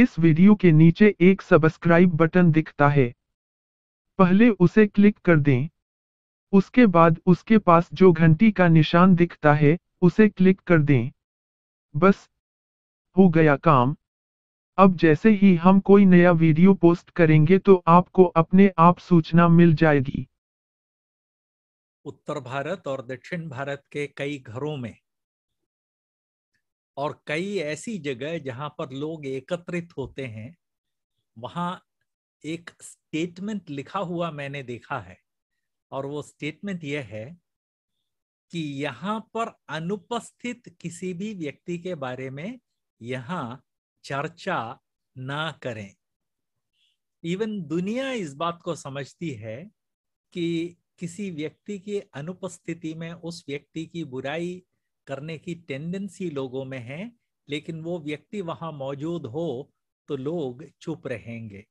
इस वीडियो के नीचे एक सब्सक्राइब बटन दिखता है पहले उसे क्लिक कर दें उसके बाद उसके पास जो घंटी का निशान दिखता है उसे क्लिक कर दें बस हो गया काम अब जैसे ही हम कोई नया वीडियो पोस्ट करेंगे तो आपको अपने आप सूचना मिल जाएगी उत्तर भारत और दक्षिण भारत के कई घरों में और कई ऐसी जगह जहां पर लोग एकत्रित होते हैं वहां एक स्टेटमेंट लिखा हुआ मैंने देखा है और वो स्टेटमेंट यह है कि यहाँ पर अनुपस्थित किसी भी व्यक्ति के बारे में यहाँ चर्चा ना करें इवन दुनिया इस बात को समझती है कि किसी व्यक्ति की अनुपस्थिति में उस व्यक्ति की बुराई करने की टेंडेंसी लोगों में है लेकिन वो व्यक्ति वहां मौजूद हो तो लोग चुप रहेंगे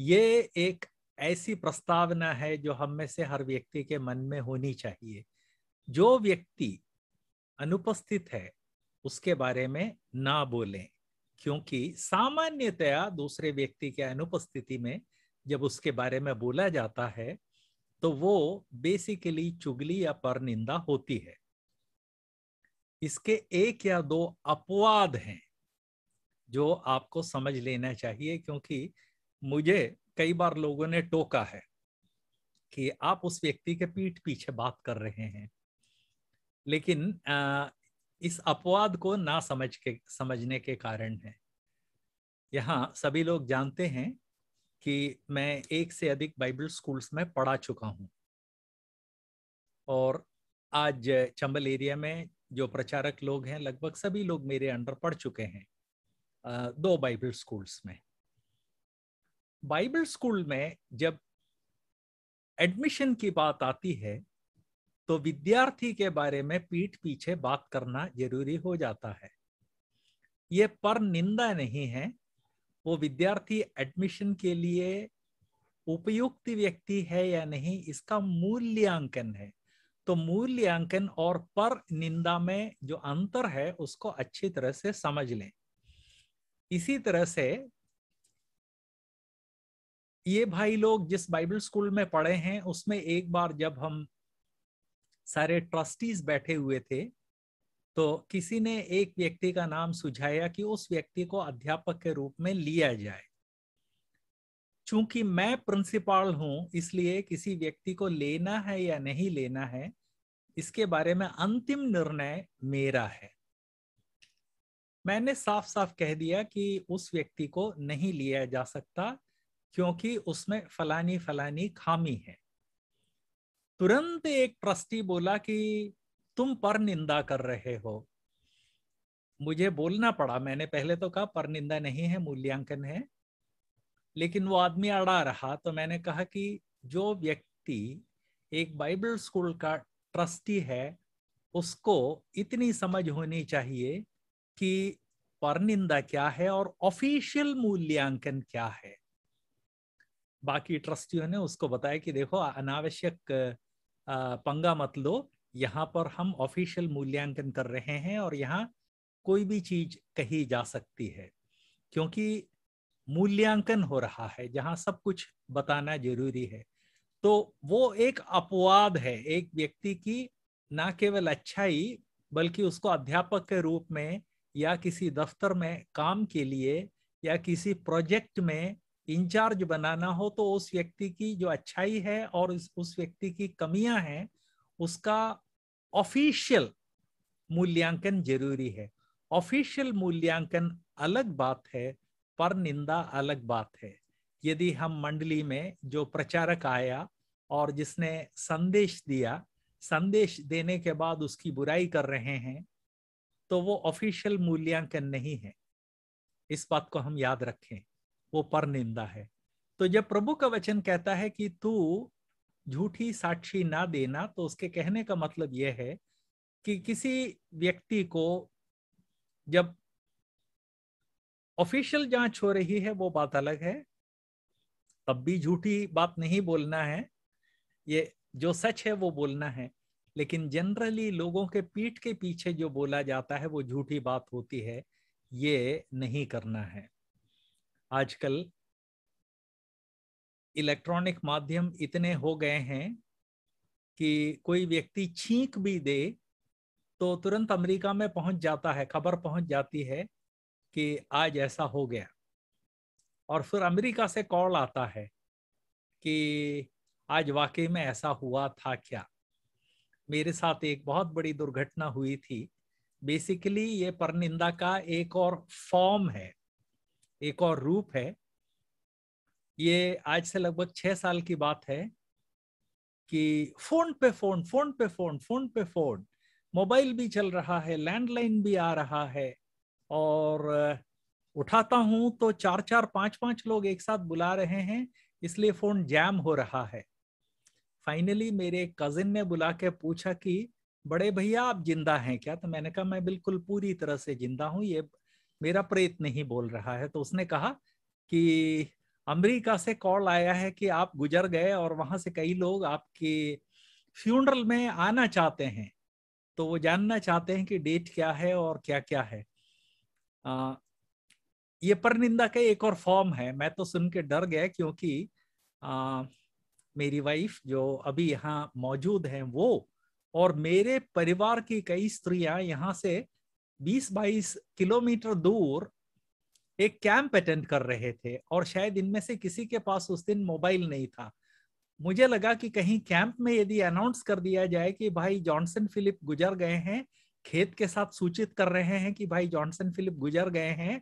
ये एक ऐसी प्रस्तावना है जो हम में से हर व्यक्ति के मन में होनी चाहिए जो व्यक्ति अनुपस्थित है उसके बारे में ना बोलें क्योंकि सामान्यतया दूसरे व्यक्ति के अनुपस्थिति में जब उसके बारे में बोला जाता है तो वो बेसिकली चुगली या परनिंदा होती है इसके एक या दो अपवाद हैं जो आपको समझ लेना चाहिए क्योंकि मुझे कई बार लोगों ने टोका है कि आप उस व्यक्ति के पीठ पीछे बात कर रहे हैं लेकिन इस अपवाद को ना समझ के समझने के कारण है यहाँ सभी लोग जानते हैं कि मैं एक से अधिक बाइबल स्कूल्स में पढ़ा चुका हूँ और आज चंबल एरिया में जो प्रचारक लोग हैं लगभग सभी लोग मेरे अंडर पढ़ चुके हैं दो बाइबल स्कूल्स में बाइबल स्कूल में जब एडमिशन की बात आती है तो विद्यार्थी के बारे में पीठ पीछे बात करना जरूरी हो जाता है ये पर निंदा नहीं है वो विद्यार्थी एडमिशन के लिए उपयुक्त व्यक्ति है या नहीं इसका मूल्यांकन है तो मूल्यांकन और पर निंदा में जो अंतर है उसको अच्छी तरह से समझ लें इसी तरह से ये भाई लोग जिस बाइबल स्कूल में पढ़े हैं उसमें एक बार जब हम सारे ट्रस्टीज बैठे हुए थे तो किसी ने एक व्यक्ति का नाम सुझाया कि उस व्यक्ति को अध्यापक के रूप में लिया जाए चूंकि मैं प्रिंसिपल हूं इसलिए किसी व्यक्ति को लेना है या नहीं लेना है इसके बारे में अंतिम निर्णय मेरा है मैंने साफ साफ कह दिया कि उस व्यक्ति को नहीं लिया जा सकता क्योंकि उसमें फलानी फलानी खामी है तुरंत एक ट्रस्टी बोला कि तुम पर निंदा कर रहे हो मुझे बोलना पड़ा मैंने पहले तो कहा पर निंदा नहीं है मूल्यांकन है लेकिन वो आदमी अड़ा रहा तो मैंने कहा कि जो व्यक्ति एक बाइबल स्कूल का ट्रस्टी है उसको इतनी समझ होनी चाहिए कि परनिंदा क्या है और ऑफिशियल मूल्यांकन क्या है बाकी ट्रस्टियों ने उसको बताया कि देखो अनावश्यक पंगा मत लो यहाँ पर हम ऑफिशियल मूल्यांकन कर रहे हैं और यहाँ कोई भी चीज कही जा सकती है क्योंकि मूल्यांकन हो रहा है जहां सब कुछ बताना जरूरी है तो वो एक अपवाद है एक व्यक्ति की ना केवल अच्छाई बल्कि उसको अध्यापक के रूप में या किसी दफ्तर में काम के लिए या किसी प्रोजेक्ट में इंचार्ज बनाना हो तो उस व्यक्ति की जो अच्छाई है और उस व्यक्ति की कमियां हैं उसका ऑफिशियल मूल्यांकन जरूरी है ऑफिशियल मूल्यांकन अलग बात है पर निंदा अलग बात है यदि हम मंडली में जो प्रचारक आया और जिसने संदेश दिया संदेश देने के बाद उसकी बुराई कर रहे हैं तो वो ऑफिशियल मूल्यांकन नहीं है इस बात को हम याद रखें वो पर निंदा है तो जब प्रभु का वचन कहता है कि तू झूठी साक्षी ना देना तो उसके कहने का मतलब यह है कि किसी व्यक्ति को जब ऑफिशियल जांच हो रही है वो बात अलग है तब भी झूठी बात नहीं बोलना है ये जो सच है वो बोलना है लेकिन जनरली लोगों के पीठ के पीछे जो बोला जाता है वो झूठी बात होती है ये नहीं करना है आजकल इलेक्ट्रॉनिक माध्यम इतने हो गए हैं कि कोई व्यक्ति छींक भी दे तो तुरंत अमेरिका में पहुंच जाता है खबर पहुंच जाती है कि आज ऐसा हो गया और फिर अमेरिका से कॉल आता है कि आज वाकई में ऐसा हुआ था क्या मेरे साथ एक बहुत बड़ी दुर्घटना हुई थी बेसिकली ये परनिंदा का एक और फॉर्म है एक और रूप है ये आज से लगभग छह साल की बात है कि फोन पे फोन फोन पे फोन फोन पे फोन मोबाइल भी चल रहा है लैंडलाइन भी आ रहा है और उठाता हूँ तो चार चार पांच पांच लोग एक साथ बुला रहे हैं इसलिए फोन जैम हो रहा है फाइनली मेरे कजिन ने बुला के पूछा कि बड़े भैया आप जिंदा हैं क्या तो मैंने कहा मैं बिल्कुल पूरी तरह से जिंदा हूँ ये मेरा प्रेत नहीं बोल रहा है तो उसने कहा कि अमेरिका से कॉल आया है कि आप गुजर गए और वहां से कई लोग आपके फ्यूनरल में आना चाहते हैं तो वो जानना चाहते हैं कि डेट क्या है और क्या क्या है ये पर निंदा का एक और फॉर्म है मैं तो सुन के डर गया क्योंकि आ, मेरी वाइफ जो अभी यहाँ मौजूद हैं वो और मेरे परिवार की कई स्त्रियां यहाँ से 20-22 किलोमीटर दूर एक कैंप अटेंड कर रहे थे और शायद इनमें से किसी के पास उस दिन मोबाइल नहीं था मुझे लगा कि कहीं कैंप में यदि अनाउंस कर दिया जाए कि भाई जॉनसन फिलिप गुजर गए हैं खेत के साथ सूचित कर रहे हैं कि भाई जॉनसन फिलिप गुजर गए हैं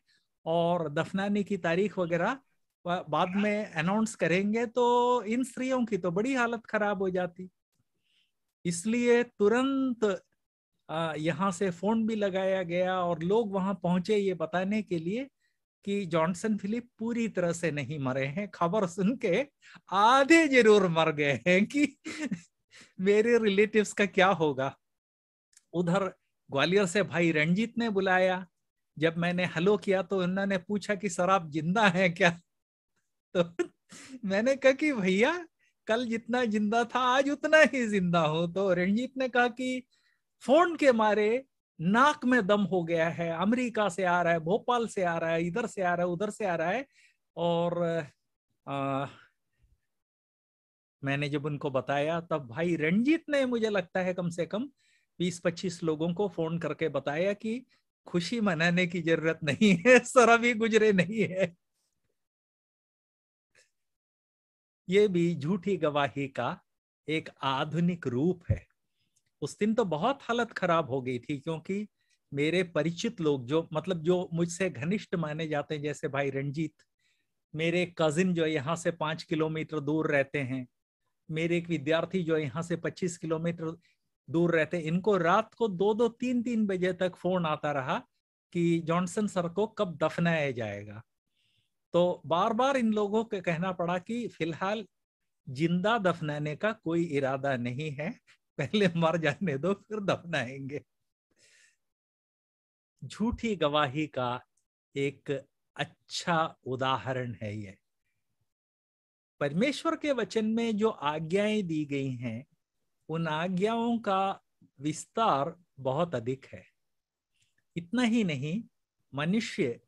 और दफनाने की तारीख वगैरह बाद में अनाउंस करेंगे तो इन स्त्रियों की तो बड़ी हालत खराब हो जाती इसलिए तुरंत यहाँ से फोन भी लगाया गया और लोग वहां पहुंचे ये बताने के लिए कि जॉनसन फिलिप पूरी तरह से नहीं मरे हैं खबर सुन के आधे जरूर मर गए हैं कि मेरे रिलेटिव्स का क्या होगा उधर ग्वालियर से भाई रणजीत ने बुलाया जब मैंने हलो किया तो उन्होंने पूछा कि सर आप जिंदा हैं क्या तो मैंने कहा कि भैया कल जितना जिंदा था आज उतना ही जिंदा हो तो रणजीत ने कहा कि फोन के मारे नाक में दम हो गया है अमेरिका से आ रहा है भोपाल से आ रहा है इधर से आ रहा है उधर से आ रहा है और आ, मैंने जब उनको बताया तब भाई रणजीत ने मुझे लगता है कम से कम 20-25 लोगों को फोन करके बताया कि खुशी मनाने की जरूरत नहीं है सर भी गुजरे नहीं है ये भी झूठी गवाही का एक आधुनिक रूप है उस दिन तो बहुत हालत खराब हो गई थी क्योंकि मेरे परिचित लोग जो मतलब जो मुझसे घनिष्ठ माने जाते हैं जैसे भाई रंजीत मेरे कजिन जो यहाँ से पांच किलोमीटर दूर रहते हैं मेरे एक विद्यार्थी जो यहाँ से पच्चीस किलोमीटर दूर रहते इनको रात को दो दो तीन तीन बजे तक फोन आता रहा कि जॉनसन सर को कब दफनाया जाएगा तो बार बार इन लोगों को कहना पड़ा कि फिलहाल जिंदा दफनाने का कोई इरादा नहीं है पहले मर जाने दो फिर दफनाएंगे झूठी गवाही का एक अच्छा उदाहरण है ये परमेश्वर के वचन में जो आज्ञाएं दी गई हैं उन आज्ञाओं का विस्तार बहुत अधिक है इतना ही नहीं मनुष्य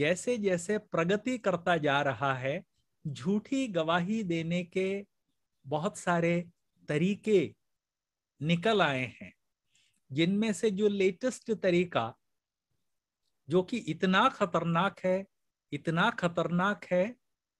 जैसे जैसे प्रगति करता जा रहा है झूठी गवाही देने के बहुत सारे तरीके निकल आए हैं जिनमें से जो लेटेस्ट तरीका जो कि इतना खतरनाक है इतना खतरनाक है